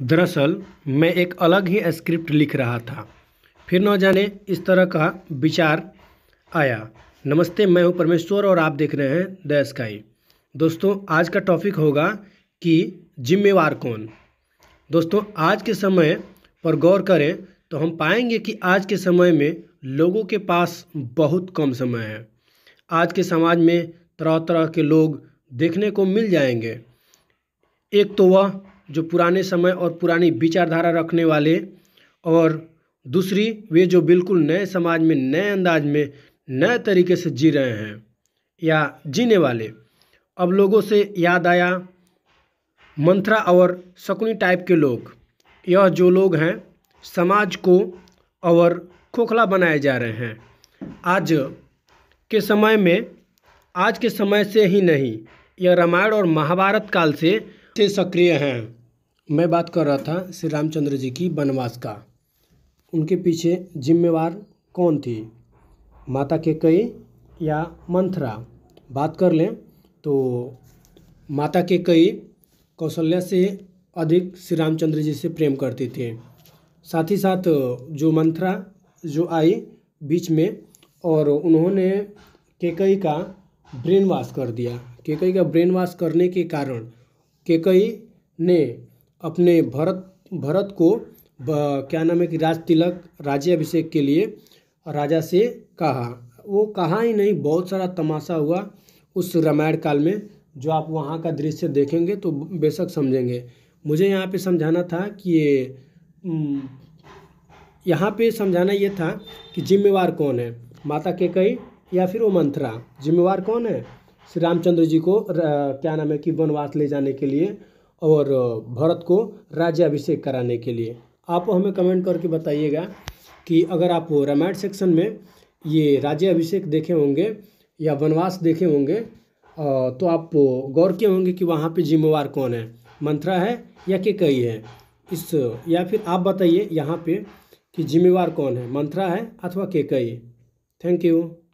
दरअसल मैं एक अलग ही स्क्रिप्ट लिख रहा था फिर न जाने इस तरह का विचार आया नमस्ते मैं हूँ परमेश्वर और आप देख रहे हैं द स्काई दोस्तों आज का टॉपिक होगा कि जिम्मेवार कौन दोस्तों आज के समय पर गौर करें तो हम पाएंगे कि आज के समय में लोगों के पास बहुत कम समय है आज के समाज में तरह तरह के लोग देखने को मिल जाएंगे एक तो वह जो पुराने समय और पुरानी विचारधारा रखने वाले और दूसरी वे जो बिल्कुल नए समाज में नए अंदाज में नए तरीके से जी रहे हैं या जीने वाले अब लोगों से याद आया मंथरा और शकुनी टाइप के लोग यह जो लोग हैं समाज को और खोखला बनाए जा रहे हैं आज के समय में आज के समय से ही नहीं यह रामायण और महाभारत काल से से सक्रिय हैं मैं बात कर रहा था श्री रामचंद्र जी की वनवास का उनके पीछे जिम्मेवार कौन थी माता के कई या मंथरा बात कर लें तो माता के कई कौशल्या से अधिक श्री रामचंद्र जी से प्रेम करती थी साथ ही साथ जो मंथरा जो आई बीच में और उन्होंने केकई का ब्रेन वॉश कर दिया केकई का ब्रेन वॉश करने के कारण केकई ने अपने भरत भरत को क्या नाम है कि राज तिलक राज्यभिषेक के लिए राजा से कहा वो कहा ही नहीं बहुत सारा तमाशा हुआ उस रामायण काल में जो आप वहाँ का दृश्य देखेंगे तो बेशक समझेंगे मुझे यहाँ पे समझाना था कि ये यहाँ पे समझाना ये था कि जिम्मेवार कौन है माता केकई या फिर वो मंत्रा जिम्मेवार कौन है श्री रामचंद्र जी को क्या नाम है कि वनवास ले जाने के लिए और भरत को राज्य अभिषेक कराने के लिए आप हमें कमेंट करके बताइएगा कि अगर आप रामायण सेक्शन में ये राज्य अभिषेक देखे होंगे या वनवास देखे होंगे तो आप गौर किए होंगे कि वहाँ पे जिम्मेवार कौन है मंत्रा है या के कई है इस या फिर आप बताइए यहाँ पे कि जिम्मेवार कौन है मंत्रा है अथवा के कई थैंक यू